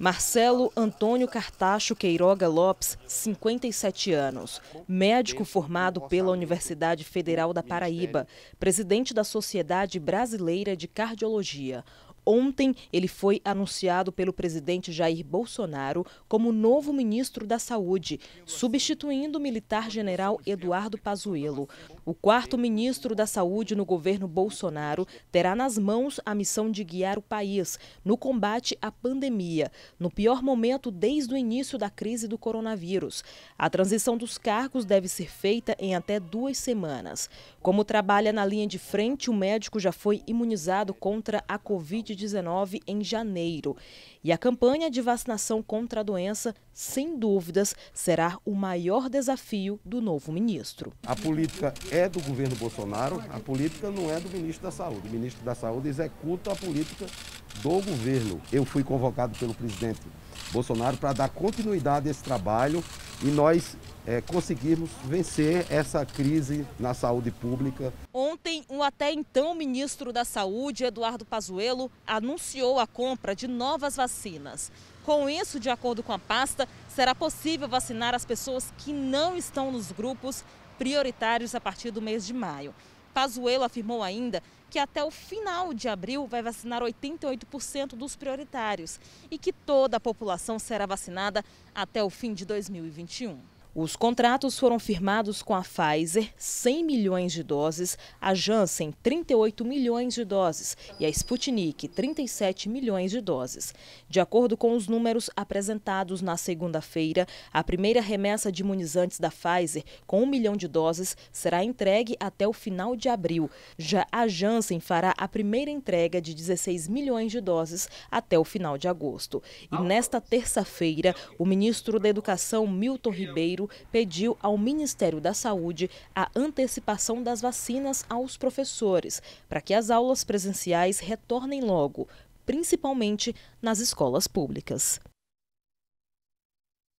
Marcelo Antônio Cartacho Queiroga Lopes, 57 anos, médico formado pela Universidade Federal da Paraíba, presidente da Sociedade Brasileira de Cardiologia, Ontem, ele foi anunciado pelo presidente Jair Bolsonaro como novo ministro da Saúde, substituindo o militar general Eduardo Pazuello. O quarto ministro da Saúde no governo Bolsonaro terá nas mãos a missão de guiar o país no combate à pandemia, no pior momento desde o início da crise do coronavírus. A transição dos cargos deve ser feita em até duas semanas. Como trabalha na linha de frente, o médico já foi imunizado contra a Covid-19 em janeiro. E a campanha de vacinação contra a doença, sem dúvidas, será o maior desafio do novo ministro. A política é do governo Bolsonaro, a política não é do ministro da Saúde. O ministro da Saúde executa a política do governo. Eu fui convocado pelo presidente Bolsonaro para dar continuidade a esse trabalho e nós é, eh, conseguirmos vencer essa crise na saúde pública. Ontem, o então, até então ministro da Saúde, Eduardo Pazuello, anunciou a compra de novas vacinas. Com isso, de acordo com a pasta, será possível vacinar as pessoas que não estão nos grupos prioritários a partir do mês de maio. Pazuello afirmou ainda que até o final de abril vai vacinar 88% dos prioritários e que toda a população será vacinada até o fim de 2021. Os contratos foram firmados com a Pfizer, 100 milhões de doses, a Janssen, 38 milhões de doses e a Sputnik, 37 milhões de doses. De acordo com os números apresentados na segunda-feira, a primeira remessa de imunizantes da Pfizer, com 1 milhão de doses, será entregue até o final de abril. Já a Janssen fará a primeira entrega de 16 milhões de doses até o final de agosto. E nesta terça-feira, o ministro da Educação, Milton Ribeiro, pediu ao Ministério da Saúde a antecipação das vacinas aos professores, para que as aulas presenciais retornem logo, principalmente nas escolas públicas.